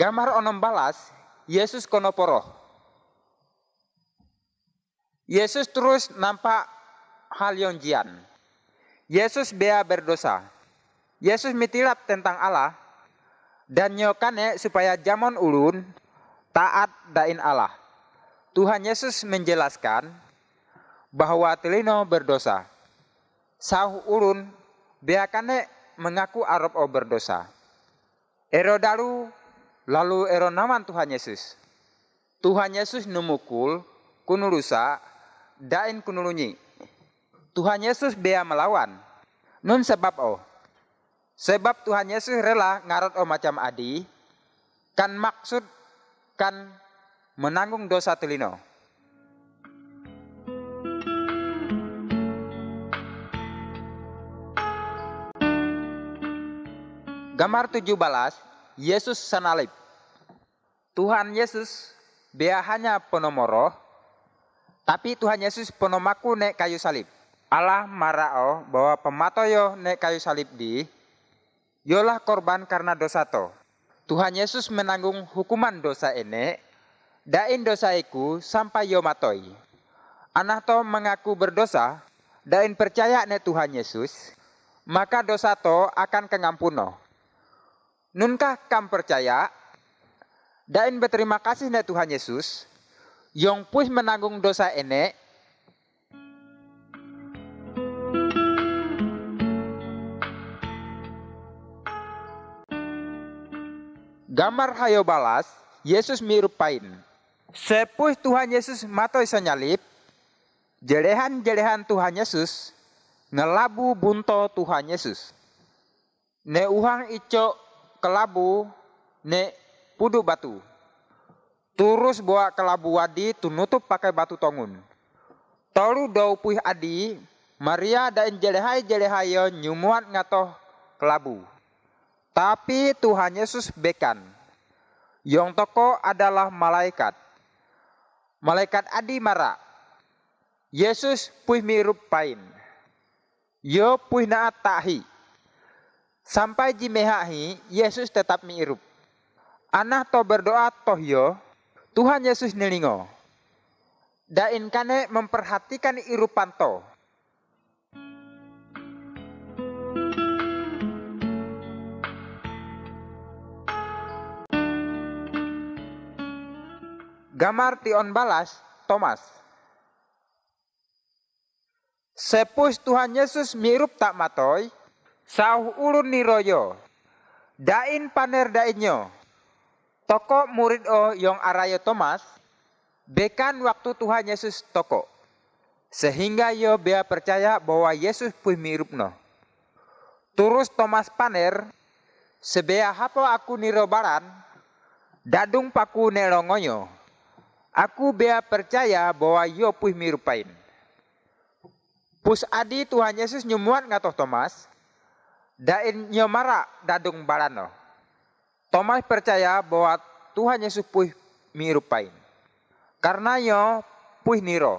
gamar onom balas Yesus konoporo. Yesus terus nampak hal yang jian. Yesus bea berdosa. Yesus mitilap tentang Allah dan nyokane supaya jamon ulun taat dain Allah. Tuhan Yesus menjelaskan bahwa telino berdosa. urun ulun beakane mengaku Arab o berdosa. Erodalu Lalu eronawan Tuhan Yesus. Tuhan Yesus numukul, kunurusa, dain kunulunyi. Tuhan Yesus bea melawan. Nun sebab oh. Sebab Tuhan Yesus rela ngarot oh macam adi. Kan maksud kan menanggung dosa telino. Gambar tujuh balas, Yesus sanalip. Tuhan Yesus dia hanya penomoro, tapi Tuhan Yesus penomaku nek kayu salib. Allah marao bahwa pematoyo nek kayu salib di, yolah korban karena dosa to. Tuhan Yesus menanggung hukuman dosa ene, dain dosa iku sampai yo matoi. Anak to mengaku berdosa, dain percaya nek Tuhan Yesus, maka dosa to akan kengampuno. Nunkah kam percaya, dan berterima kasih na Tuhan Yesus, yang pus menanggung dosa ini, Gamar hayo balas, Yesus mirupain. Sepuh Tuhan Yesus matoi senyalip. jelehan-jelehan Tuhan Yesus, ngelabu bunto Tuhan Yesus. Ne uhang ico kelabu, ne puduk batu. Terus bawa ke labu wadi, tu nutup pakai batu tongun. Tolu dau puih adi, Maria dan jelehai jelehayo nyumuat ngatoh ke labu. Tapi Tuhan Yesus bekan. Yang toko adalah malaikat. Malaikat adi mara. Yesus puih mirup pain. Yo puih naat tahi. Sampai jimehahi, Yesus tetap mirup. Anah to berdoa toh yo, Tuhan Yesus nilingo. kane memperhatikan irupan to, Gamar tion balas, Thomas. Sepus Tuhan Yesus mirup tak matoi, sauh ulun niroyo, dain paner dainyo. Toko murid o oh, yang arayo Thomas, bekan waktu Tuhan Yesus toko. Sehingga yo bea percaya bahwa Yesus pun mirupno. Terus Thomas paner, sebea hapo aku nirobaran, dadung paku nelongonyo Aku bea percaya bahwa yo pun mirupain. Pus adi Tuhan Yesus nyumuan ngatoh Thomas, dain nyomara dadung barano Thomas percaya bahwa Tuhan Yesus puih mirupain. yo puih niro.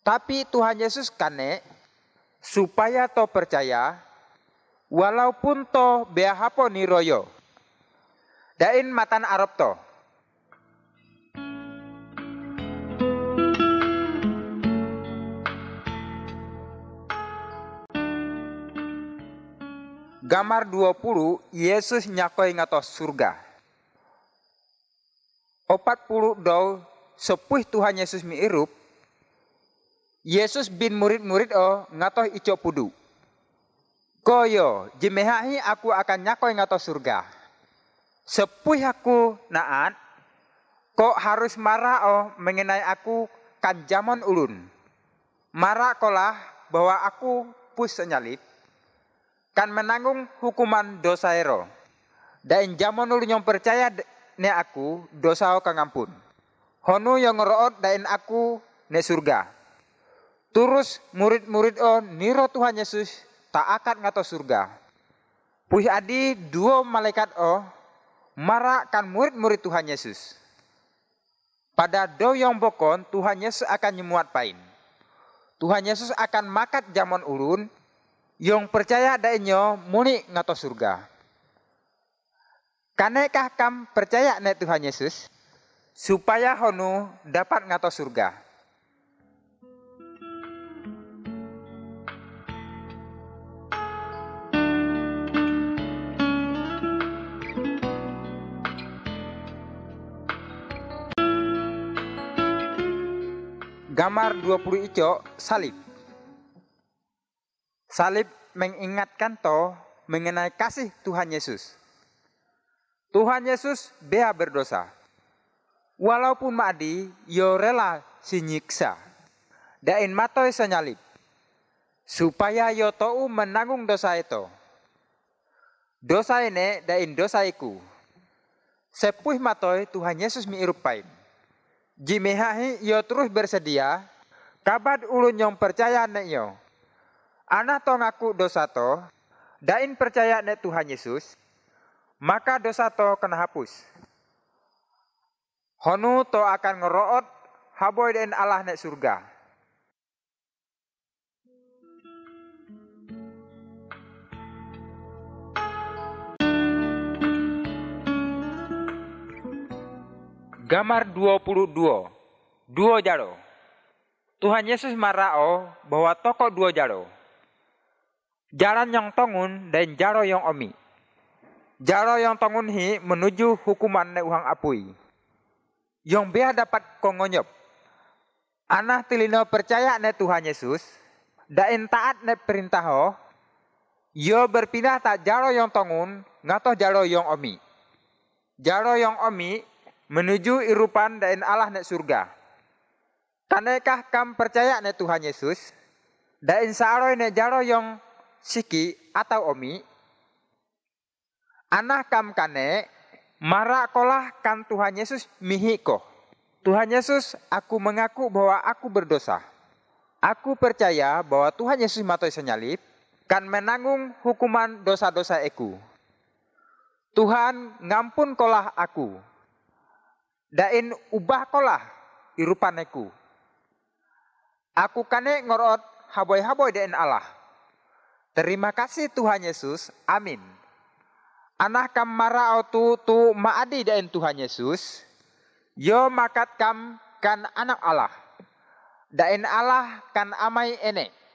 Tapi Tuhan Yesus kane supaya to percaya walaupun to beahapo niroyo. Dain matan Arab to. gamar 20 Yesus nyakoi ngato surga. 40 puluh dau sepuh Tuhan Yesus mirup. Yesus bin murid-murid oh ngato ico pudu. Koyo jemehahi aku akan nyakoi ngato surga. Sepuh aku naat, kok harus marah oh mengenai aku kan jamon ulun. Marah kolah bahwa aku pus senyalip kan menanggung hukuman dosa ero. Dan jamon ulu yang percaya ne aku dosa kang ampun. Honu yang ngeroot dan aku ne surga. Terus murid-murid o niro Tuhan Yesus tak akan ngato surga. Puih adi dua malaikat o marakkan murid-murid Tuhan Yesus. Pada do yang bokon Tuhan Yesus akan nyemuat pain. Tuhan Yesus akan makat jamon ulun yang percaya ada inyo muni ngato surga. Kanekah kam percaya ne Tuhan Yesus supaya honu dapat ngato surga. Gamar 20 ico salib. Salib mengingatkan to mengenai kasih Tuhan Yesus. Tuhan Yesus bea berdosa. Walaupun madi, yo rela sinyiksa. Dain matoi senyalib. Supaya yo tau menanggung dosa itu. Dosa ini dain dosaiku. Sepuh matoi Tuhan Yesus miirupain. Jimehahi yo terus bersedia. Kabat ulun yang percaya nek yo Anak to ngaku dosa to, dain percaya ne Tuhan Yesus, maka dosa to kena hapus. Honu to akan ngeroot haboy den Allah ne surga. Gamar 22, duo jaro. Tuhan Yesus marao bahwa toko dua jaro. Jalan yang tongun dan jaro yang omi. Jaro yang tongun hi menuju hukuman ne uhang apui. Yang biar dapat kongonyop. Anah tilino percaya ne Tuhan Yesus. Dain taat ne ho. Yo berpindah tak jaro yang tongun ngatoh jaro yang omi. Jaro yang omi menuju irupan dan Allah ne surga. Kanekah kam percaya ne Tuhan Yesus? Dan saaroi ne jaro yang siki atau omi anak kam kane marakolah kan Tuhan Yesus mihiko. Tuhan Yesus, aku mengaku bahwa aku berdosa. Aku percaya bahwa Tuhan Yesus matoi senyalip kan menanggung hukuman dosa-dosa eku. Tuhan ngampun kolah aku. Dain ubah kolah irupaneku. Aku kane ngorot haboi-haboi dain Allah. Terima kasih Tuhan Yesus. Amin. Anak kam mara tu tu maadi dan Tuhan Yesus. Yo makat kam kan anak Allah. Dan Allah kan amai ene.